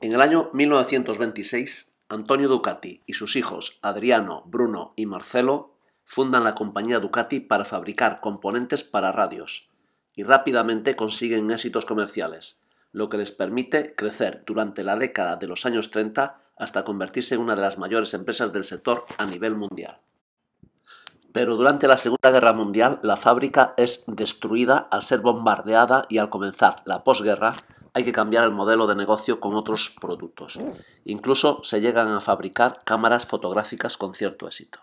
En el año 1926, Antonio Ducati y sus hijos Adriano, Bruno y Marcelo fundan la compañía Ducati para fabricar componentes para radios y rápidamente consiguen éxitos comerciales, lo que les permite crecer durante la década de los años 30 hasta convertirse en una de las mayores empresas del sector a nivel mundial. Pero durante la Segunda Guerra Mundial la fábrica es destruida al ser bombardeada y al comenzar la posguerra hay que cambiar el modelo de negocio con otros productos. Incluso se llegan a fabricar cámaras fotográficas con cierto éxito.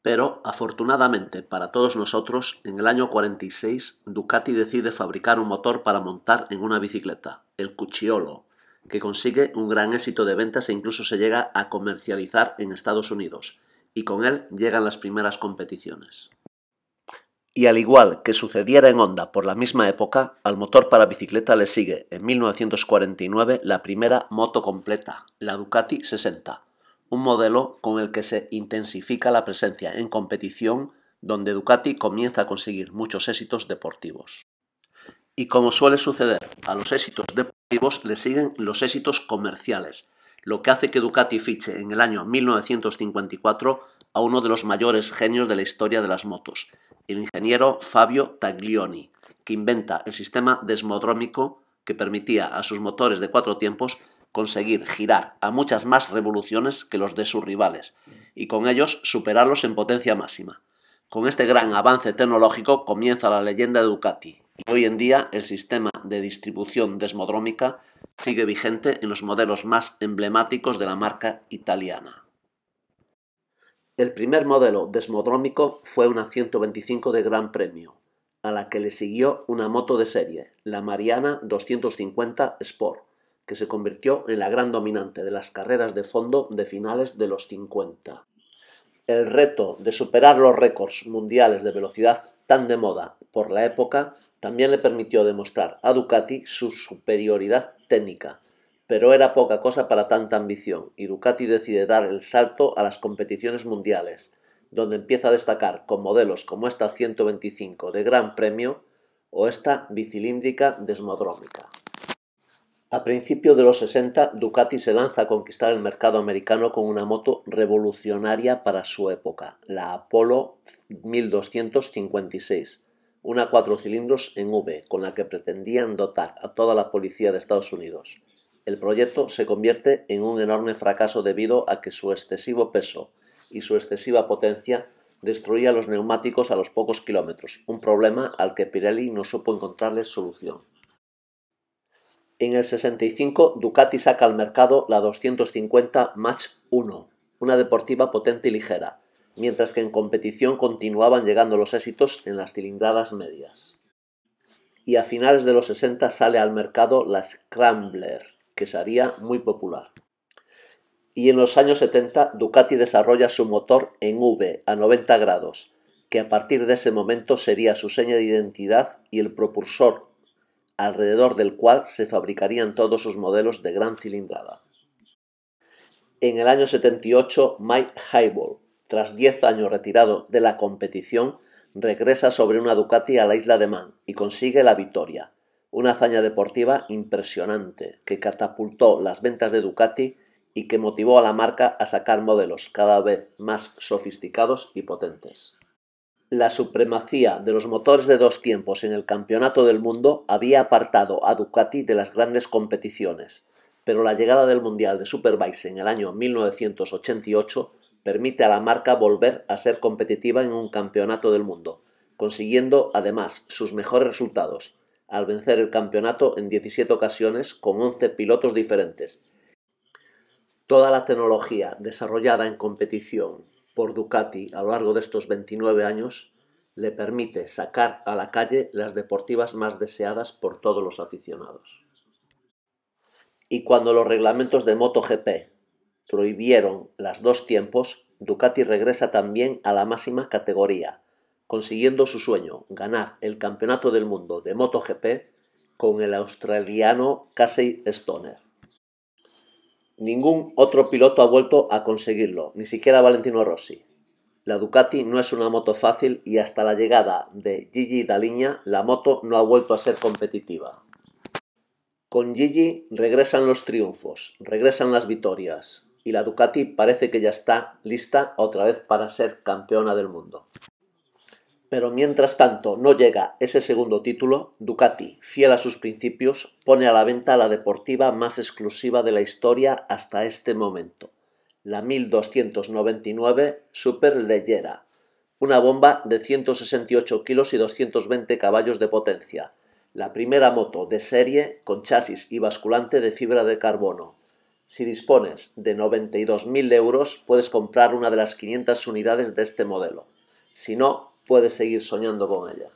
Pero, afortunadamente para todos nosotros, en el año 46 Ducati decide fabricar un motor para montar en una bicicleta, el Cucciolo, que consigue un gran éxito de ventas e incluso se llega a comercializar en Estados Unidos, y con él llegan las primeras competiciones. Y al igual que sucediera en Honda por la misma época, al motor para bicicleta le sigue en 1949 la primera moto completa, la Ducati 60, un modelo con el que se intensifica la presencia en competición donde Ducati comienza a conseguir muchos éxitos deportivos. Y como suele suceder, a los éxitos deportivos le siguen los éxitos comerciales, lo que hace que Ducati fiche en el año 1954 a uno de los mayores genios de la historia de las motos, el ingeniero Fabio Taglioni, que inventa el sistema desmodrómico que permitía a sus motores de cuatro tiempos conseguir girar a muchas más revoluciones que los de sus rivales, y con ellos superarlos en potencia máxima. Con este gran avance tecnológico comienza la leyenda de Ducati, y hoy en día el sistema de distribución desmodrómica sigue vigente en los modelos más emblemáticos de la marca italiana. El primer modelo desmodrómico fue una 125 de Gran Premio, a la que le siguió una moto de serie, la Mariana 250 Sport, que se convirtió en la gran dominante de las carreras de fondo de finales de los 50. El reto de superar los récords mundiales de velocidad tan de moda por la época también le permitió demostrar a Ducati su superioridad técnica pero era poca cosa para tanta ambición, y Ducati decide dar el salto a las competiciones mundiales, donde empieza a destacar con modelos como esta 125 de Gran Premio o esta bicilíndrica desmodrómica. A principios de los 60, Ducati se lanza a conquistar el mercado americano con una moto revolucionaria para su época, la Apollo 1256, una cuatro cilindros en V, con la que pretendían dotar a toda la policía de Estados Unidos el proyecto se convierte en un enorme fracaso debido a que su excesivo peso y su excesiva potencia destruía los neumáticos a los pocos kilómetros, un problema al que Pirelli no supo encontrarle solución. En el 65, Ducati saca al mercado la 250 Match 1, una deportiva potente y ligera, mientras que en competición continuaban llegando los éxitos en las cilindradas medias. Y a finales de los 60 sale al mercado la Scrambler, que sería muy popular. Y en los años 70 Ducati desarrolla su motor en V a 90 grados, que a partir de ese momento sería su seña de identidad y el propulsor alrededor del cual se fabricarían todos sus modelos de gran cilindrada. En el año 78, Mike Highball, tras 10 años retirado de la competición, regresa sobre una Ducati a la isla de Man y consigue la victoria, una hazaña deportiva impresionante que catapultó las ventas de Ducati y que motivó a la marca a sacar modelos cada vez más sofisticados y potentes. La supremacía de los motores de dos tiempos en el Campeonato del Mundo había apartado a Ducati de las grandes competiciones, pero la llegada del Mundial de Superbikes en el año 1988 permite a la marca volver a ser competitiva en un Campeonato del Mundo, consiguiendo además sus mejores resultados al vencer el campeonato en 17 ocasiones con 11 pilotos diferentes. Toda la tecnología desarrollada en competición por Ducati a lo largo de estos 29 años le permite sacar a la calle las deportivas más deseadas por todos los aficionados. Y cuando los reglamentos de MotoGP prohibieron las dos tiempos, Ducati regresa también a la máxima categoría, consiguiendo su sueño, ganar el Campeonato del Mundo de MotoGP con el australiano Casey Stoner. Ningún otro piloto ha vuelto a conseguirlo, ni siquiera Valentino Rossi. La Ducati no es una moto fácil y hasta la llegada de Gigi Daliña la moto no ha vuelto a ser competitiva. Con Gigi regresan los triunfos, regresan las victorias y la Ducati parece que ya está lista otra vez para ser campeona del mundo. Pero mientras tanto no llega ese segundo título, Ducati, fiel a sus principios, pone a la venta la deportiva más exclusiva de la historia hasta este momento, la 1299 Super leyera una bomba de 168 kilos y 220 caballos de potencia, la primera moto de serie con chasis y basculante de fibra de carbono. Si dispones de 92.000 euros, puedes comprar una de las 500 unidades de este modelo. Si no, puedes seguir soñando con ella.